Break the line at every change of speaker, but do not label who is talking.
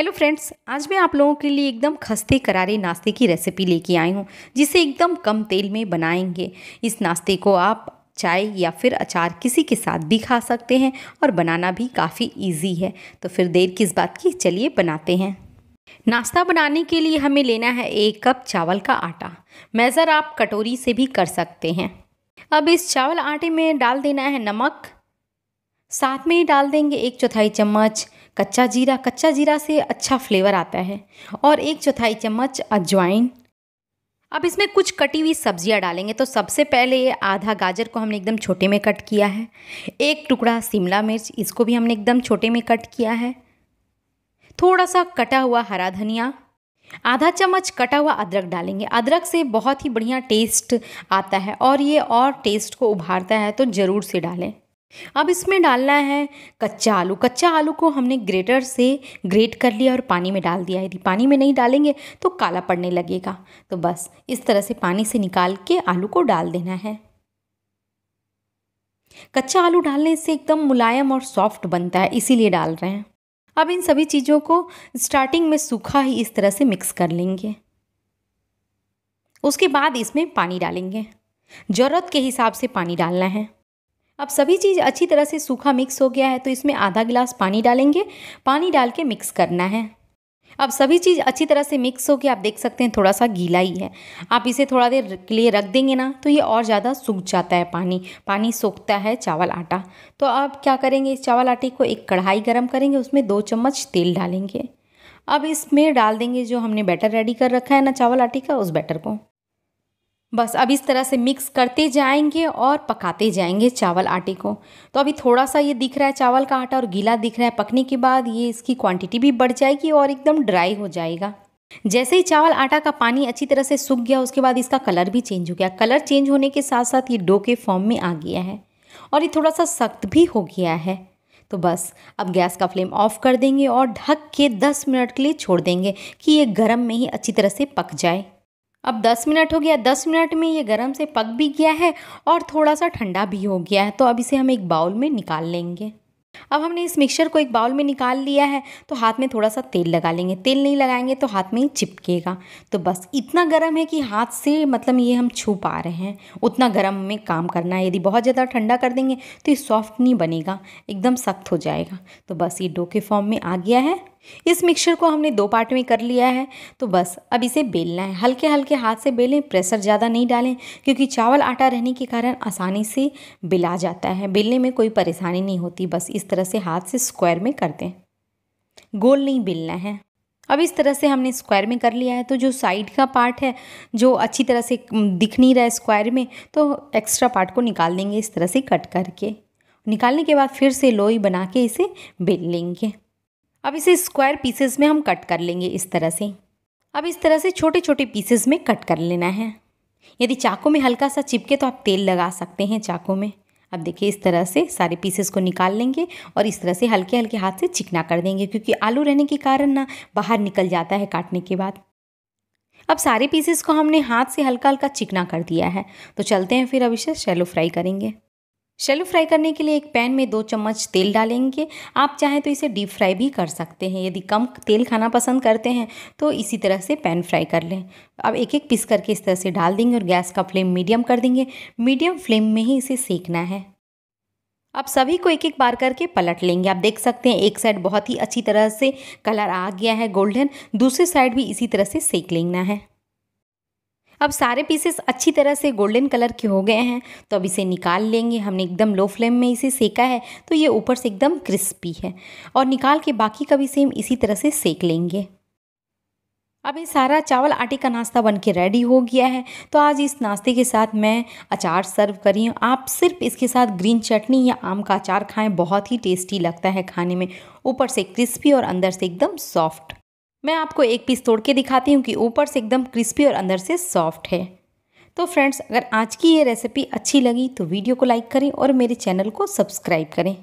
hello friends आज मैं आप लोगों के लिए एकदम खस्ते करारे नाश्ते की रेसिपी लेके आई हूँ जिसे एकदम कम तेल में बनाएंगे इस नाश्ते को आप चाय या फिर अचार किसी के साथ भी खा सकते हैं और बनाना भी काफ़ी इजी है तो फिर देर किस बात की चलिए बनाते हैं नाश्ता बनाने के लिए हमें लेना है एक कप चावल का आटा मेज़र आप कटोरी से भी कर सकते हैं अब इस चावल आटे में डाल देना है नमक साथ में ही डाल देंगे एक चौथाई चम्मच कच्चा जीरा कच्चा जीरा से अच्छा फ्लेवर आता है और एक चौथाई चम्मच अजवाइन अब इसमें कुछ कटी हुई सब्जियां डालेंगे तो सबसे पहले ये आधा गाजर को हमने एकदम छोटे में कट किया है एक टुकड़ा शिमला मिर्च इसको भी हमने एकदम छोटे में कट किया है थोड़ा सा कटा हुआ हरा धनिया आधा चम्मच कटा हुआ अदरक डालेंगे अदरक से बहुत ही बढ़िया टेस्ट आता है और ये और टेस्ट को उभारता है तो ज़रूर से डालें अब इसमें डालना है कच्चा आलू कच्चा आलू को हमने ग्रेटर से ग्रेट कर लिया और पानी में डाल दिया यदि पानी में नहीं डालेंगे तो काला पड़ने लगेगा तो बस इस तरह से पानी से निकाल के आलू को डाल देना है कच्चा आलू डालने से एकदम मुलायम और सॉफ्ट बनता है इसीलिए डाल रहे हैं अब इन सभी चीज़ों को स्टार्टिंग में सूखा ही इस तरह से मिक्स कर लेंगे उसके बाद इसमें पानी डालेंगे ज़रूरत के हिसाब से पानी डालना है अब सभी चीज़ अच्छी तरह से सूखा मिक्स हो गया है तो इसमें आधा गिलास पानी डालेंगे पानी डाल के मिक्स करना है अब सभी चीज़ अच्छी तरह से मिक्स होकर आप देख सकते हैं थोड़ा सा गीला ही है आप इसे थोड़ा देर के लिए रख देंगे ना तो ये और ज़्यादा सूख जाता है पानी पानी सूखता है चावल आटा तो आप क्या करेंगे इस चावल आटे को एक कढ़ाई गर्म करेंगे उसमें दो चम्मच तेल डालेंगे अब इसमें डाल देंगे जो हमने बैटर रेडी कर रखा है ना चावल आटे का उस बैटर को बस अब इस तरह से मिक्स करते जाएंगे और पकाते जाएंगे चावल आटे को तो अभी थोड़ा सा ये दिख रहा है चावल का आटा और गीला दिख रहा है पकने के बाद ये इसकी क्वांटिटी भी बढ़ जाएगी और एकदम ड्राई हो जाएगा जैसे ही चावल आटा का पानी अच्छी तरह से सूख गया उसके बाद इसका कलर भी चेंज हो गया कलर चेंज होने के साथ साथ ये डो के फॉर्म में आ गया है और ये थोड़ा सा सख्त भी हो गया है तो बस अब गैस का फ्लेम ऑफ कर देंगे और ढक के 10 मिनट के लिए छोड़ देंगे कि ये गर्म में ही अच्छी तरह से पक जाए अब 10 मिनट हो गया 10 मिनट में ये गरम से पक भी गया है और थोड़ा सा ठंडा भी हो गया है तो अब इसे हम एक बाउल में निकाल लेंगे अब हमने इस मिक्सचर को एक बाउल में निकाल लिया है तो हाथ में थोड़ा सा तेल लगा लेंगे तेल नहीं लगाएंगे तो हाथ में ही चिपकेगा तो बस इतना गर्म है कि हाथ से मतलब ये हम छू पा रहे हैं उतना गर्म में काम करना है यदि बहुत ज़्यादा ठंडा कर देंगे तो ये सॉफ्ट नहीं बनेगा एकदम सख्त हो जाएगा तो बस ये डो के फॉर्म में आ गया है इस मिक्सचर को हमने दो पार्ट में कर लिया है तो बस अब इसे बेलना है हल्के हल्के हाथ से बेलें प्रेशर ज़्यादा नहीं डालें क्योंकि चावल आटा रहने के कारण आसानी से बिला जाता है बेलने में कोई परेशानी नहीं होती बस इस तरह से हाथ से स्क्वायर में कर दें गोल नहीं बेलना है अब इस तरह से हमने स्क्वायर में कर लिया है तो जो साइड का पार्ट है जो अच्छी तरह से दिख नहीं रहा है स्क्वायर में तो एक्स्ट्रा पार्ट को निकाल देंगे इस तरह से कट करके निकालने के बाद फिर से लोई बना के इसे बेल लेंगे अब इसे स्क्वायर पीसेस में हम कट कर लेंगे इस तरह से अब इस तरह से छोटे छोटे पीसेस में कट कर लेना है यदि चाकू में हल्का सा चिपके तो आप तेल लगा सकते हैं चाकू में अब देखिए इस तरह से सारे पीसेस को निकाल लेंगे और इस तरह से हल्के हल्के हाथ से चिकना कर देंगे क्योंकि आलू रहने के कारण ना बाहर निकल जाता है काटने के बाद अब सारे पीसेस को हमने हाथ से हल्का हल्का चिकना कर दिया है तो चलते हैं फिर अब इसे शैलो फ्राई करेंगे शैलो फ्राई करने के लिए एक पैन में दो चम्मच तेल डालेंगे आप चाहें तो इसे डीप फ्राई भी कर सकते हैं यदि कम तेल खाना पसंद करते हैं तो इसी तरह से पैन फ्राई कर लें अब एक एक पीस करके इस तरह से डाल देंगे और गैस का फ्लेम मीडियम कर देंगे मीडियम फ्लेम में ही इसे सेकना है अब सभी को एक एक बार करके पलट लेंगे आप देख सकते हैं एक साइड बहुत ही अच्छी तरह से कलर आ गया है गोल्डन दूसरी साइड भी इसी तरह से सेक लेना है अब सारे पीसेस अच्छी तरह से गोल्डन कलर के हो गए हैं तो अब इसे निकाल लेंगे हमने एकदम लो फ्लेम में इसे सेका है तो ये ऊपर से एकदम क्रिस्पी है और निकाल के बाकी का भी सेम इसी तरह से सेक लेंगे अब ये सारा चावल आटे का नाश्ता बन के रेडी हो गया है तो आज इस नाश्ते के साथ मैं अचार सर्व करी हूँ आप सिर्फ इसके साथ ग्रीन चटनी या आम का अचार खाएं बहुत ही टेस्टी लगता है खाने में ऊपर से क्रिस्पी और अंदर से एकदम सॉफ्ट मैं आपको एक पीस तोड़ के दिखाती हूँ कि ऊपर से एकदम क्रिस्पी और अंदर से सॉफ्ट है तो फ्रेंड्स अगर आज की ये रेसिपी अच्छी लगी तो वीडियो को लाइक करें और मेरे चैनल को सब्सक्राइब करें